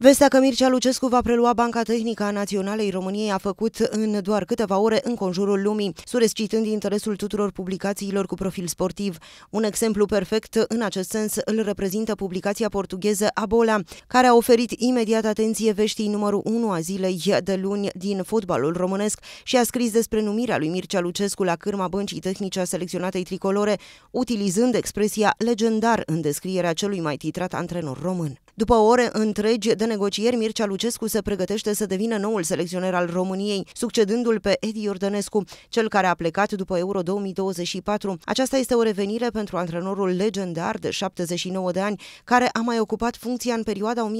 Vestea că Mircea Lucescu va prelua Banca Tehnică a Naționalei României a făcut în doar câteva ore în conjurul lumii, surescitând interesul tuturor publicațiilor cu profil sportiv. Un exemplu perfect în acest sens îl reprezintă publicația portugheză Abola, care a oferit imediat atenție veștii numărul 1 a zilei de luni din fotbalul românesc și a scris despre numirea lui Mircea Lucescu la cârma băncii tehnice a selecționatei tricolore, utilizând expresia legendar în descrierea celui mai titrat antrenor român. După ore întregi de negocieri, Mircea Lucescu se pregătește să devină noul selecționer al României, succedându-l pe Edi Iordănescu, cel care a plecat după Euro 2024. Aceasta este o revenire pentru antrenorul legendar de 79 de ani, care a mai ocupat funcția în perioada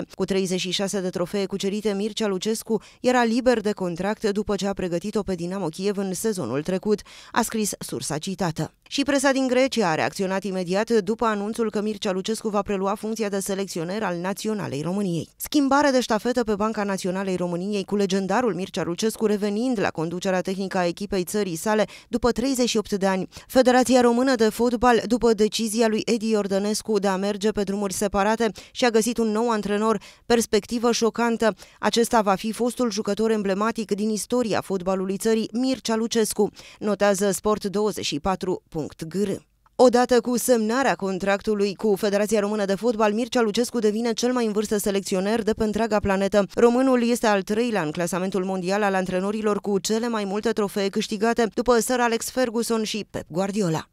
1981-1986. Cu 36 de trofee cucerite, Mircea Lucescu era liber de contract după ce a pregătit-o pe Dinamo Kiev în sezonul trecut, a scris sursa citată. Și presa din Grecia a reacționat imediat după anunțul că Mircea Lucescu va prelua funcția de selecționer al Naționalei României. Schimbare de ștafetă pe Banca Naționalei României cu legendarul Mircea Lucescu revenind la conducerea tehnică a echipei țării sale după 38 de ani. Federația Română de Fotbal, după decizia lui Edi Ordănescu de a merge pe drumuri separate, și-a găsit un nou antrenor, perspectivă șocantă. Acesta va fi fostul jucător emblematic din istoria fotbalului țării, Mircea Lucescu, notează Sport24 gr. Odată cu semnarea contractului cu Federația Română de Fotbal, Mircea Lucescu devine cel mai în vârstă selecționer de pe întreaga planetă. Românul este al treilea în clasamentul mondial al antrenorilor cu cele mai multe trofee câștigate, după Sir Alex Ferguson și Pep Guardiola.